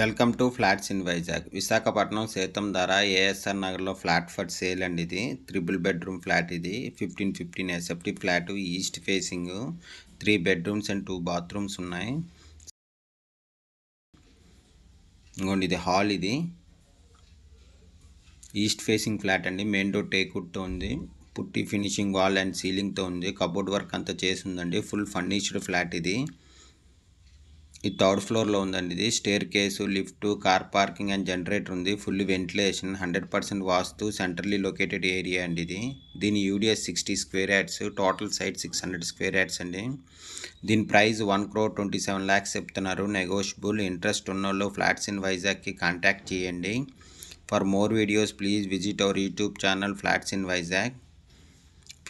welcome to flats in Vizag Visakhapatnam Seethammadhara ASR నగర్లో flat for sale అండి ఇది త్రిబుల్ బెడ్రూమ్ ఫ్లాట్ ఇది fifteen fifteen SFT flat east facing three bedrooms and two bathrooms ఉన్నాయి ఇంకోండి ఇది hall ఇది ఈస్ట్ ఫేసింగ్ ఫ్లాట్ అండి మెయిన్ డోర్ టేకుడ్తో ఉంది పుట్టి ఫినిషింగ్ వాల్ అండ్ సీలింగ్తో ఉంది కబోర్డ్ వర్క్ అంతా చేసి ఉందండి ఫుల్ ఫర్నిష్డ్ ఫ్లాట్ ఇది ఇది థర్డ్ ఫ్లోర్లో ఉందండి ఇది staircase lift car parking and generator ఉంది full ventilation hundred percent vastu centrally located area అండి ఇది దీని UDS sixty square yards total site six hundred square yards అండి దీని price one crore twenty seven lakhs చెప్తున్నారు నెగోషియబుల్ ఇంట్రెస్ట్ వాళ్ళు ఫ్లాట్స్ ఇన్ వైజాగ్కి contact చేయండి for more videos please visit our YouTube channel flats in Vizag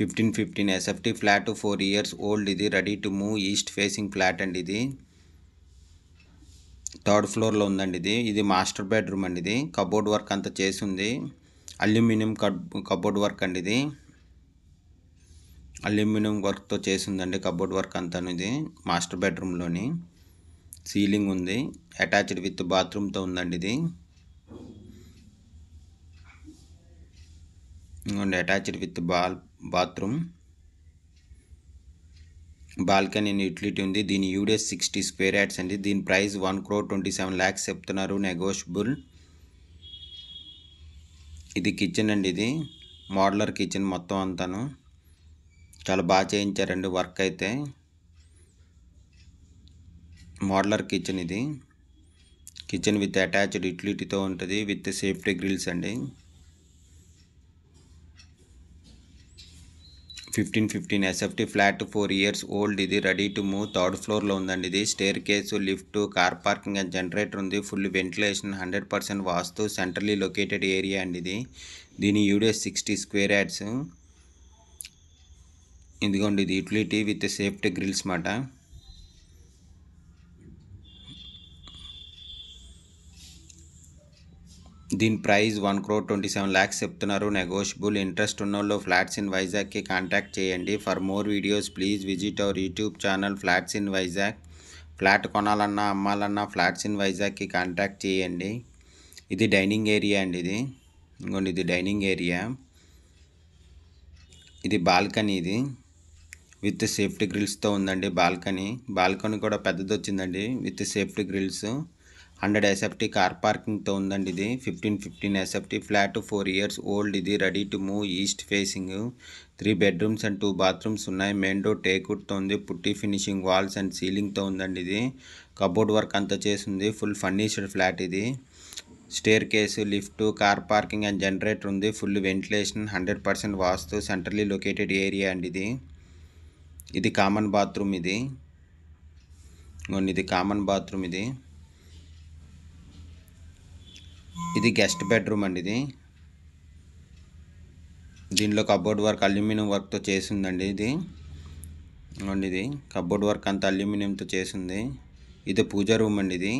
fifteen fifteen SFT flat four years old ఇది ready to move east facing flat అండి ఇది third ఫ్లోర్లో ఉందండి ఇది ఇది మాస్టర్ బెడ్రూమ్ అండి ఇది కబోర్డ్ వర్క్ అంతా చేసి ఉంది అల్యూమినియం కబోర్డ్ వర్క్ అండి ఇది అల్యూమినియం వర్క్తో చేసి ఉందండి కబోర్డ్ వర్క్ అంతా ఇది మాస్టర్ బెడ్రూమ్లోని సీలింగ్ ఉంది అటాచ్డ్ విత్ బాత్రూమ్తో ఉందండి ఇది అటాచ్డ్ విత్ బాల్ బాత్రూమ్ బాల్కనీ యూటిలిటీ ఉంది దీని యూడిఎస్ సిక్స్టీ స్క్వేర్ యాడ్స్ అండి దీని price one crore twenty seven lakhs చెప్తున్నారు నెగోషియబుల్ ఇది కిచెన్ అండి ఇది మోడలర్ కిచెన్ మొత్తం అంతాను చాలా బాగా చేయించారండి వర్క్ అయితే మోడలర్ కిచెన్ ఇది కిచెన్ విత్ అటాచ్డ్ యూటిలిటీతో ఉంటుంది విత్ సేఫ్టీ గ్రిల్స్ అండి fifteen fifteen SFT flat four years old ఇది రెడీ టు మూవ్ థర్డ్ ఫ్లోర్లో ఉందండి ఇది staircase lift car parking and generator ఉంది full ventilation hundred percent vastu centrally located area అండి ఇది దీని యూడిఎస్ సిక్స్టీ స్క్వేర్ యాడ్స్ ఇదిగోండి ఇది యూటిలిటీ విత్ సేఫ్టీ గ్రిల్స్ మాట దీని price one crore twenty seven lakhs చెప్తున్నారు నెగోషియబుల్ ఇంట్రెస్ట్ ఉన్న వాళ్ళు ఫ్లాట్స్ ఇన్ వైజాగ్కి కాంటాక్ట్ చేయండి for more videos please visit our YouTube channel flats in Vizag flat కొనాలన్నా అమ్మాలన్నా ఫ్లాట్స్ ఇన్ వైజాగ్కి కాంటాక్ట్ చేయండి ఇది డైనింగ్ ఏరియా అండి ఇది ఇంకోండి ఇది డైనింగ్ ఏరియా ఇది బాల్కనీ ఇది విత్ సేఫ్టీ గ్రిల్స్తో ఉందండి బాల్కనీ బాల్కనీ కూడా పెద్దది వచ్చిందండి with safety grills hundred SFT car పార్కింగ్తో ఉందండి ఇది fifteen fifteen SFT flat four years old ఇది ready to move east facing three bedrooms and two bathrooms ఉన్నాయి మెయిన్ డోర్ టేకుడ్తో ఉంది పుట్టి ఫినిషింగ్ వాల్స్ అండ్ సీలింగ్తో ఉందండి ఇది కబోర్డ్ వర్క్ అంతా చేసింది ఫుల్ ఫర్నిష్డ్ ఫ్లాట్ ఇది staircase lift car parking and generator ఉంది full ventilation hundred percent vastu centrally located area అండి ఇది ఇది కామన్ బాత్రూమ్ ఇది ఇది కామన్ బాత్రూమ్ ఇది ఇది గెస్ట్ బెడ్రూమ్ అండి ఇది దీనిలో కబోర్డ్ వర్క్ అల్యూమినియం వర్క్తో చేసిందండి ఇది అండి ఇది కబోర్డ్ వర్క్ అంతా అల్యూమినియంతో చేసింది ఇది పూజ రూమ్ అండి ఇది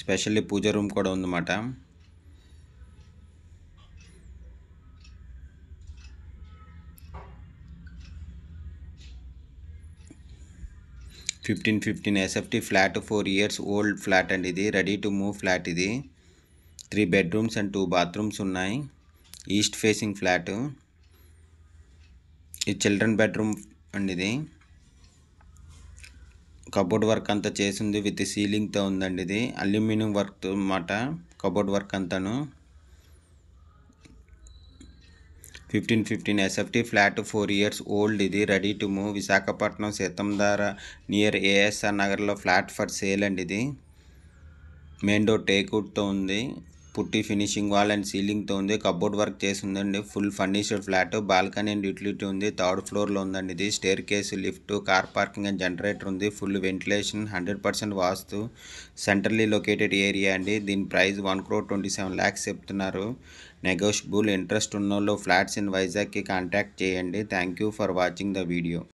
స్పెషల్లీ పూజ రూమ్ కూడా ఉందన్నమాట fifteen fifteen SFT flat four years old flat అండి ఇది రెడీ టు మూవ్ ఫ్లాట్ ఇది three bedrooms and two bathrooms ఉన్నాయి ఈస్ట్ ఫేసింగ్ ఫ్లాట్ ఇది చిల్డ్రన్ బెడ్రూమ్ అండి ఇది కబోర్డ్ వర్క్ అంతా చేసింది విత్ సీలింగ్తో ఉందండి ఇది అల్యూమినియం వర్క్ అన్నమాట కబోర్డ్ వర్క్ అంతాను fifteen fifteen SFT flat four years old ఇది ready to move Visakhapatnam Seethammadhara near ASR నగర్లో ఫ్లాట్ ఫర్ సేల్ అండి ఇది మెయిన్ డోర్ టేక్అవుట్తో ఉంది పుట్టి ఫినిషింగ్ వాల్ అండ్ సీలింగ్తో ఉంది కబోర్డ్ వర్క్ చేసి ఉందండి full furnished flat balcony and utility ఉంది థర్డ్ ఫ్లోర్లో ఉందండి ఇది staircase lift car parking and generator ఉంది full ventilation hundred percent vastu centrally located area అండి దీని price one crore twenty seven lakhs చెప్తున్నారు నెగోషియబుల్ ఇంట్రెస్ట్ ఉన్నోళ్ళు ఫ్లాట్స్ ఇన్ వైజాగ్కి కాంటాక్ట్ చేయండి thank you for watching the video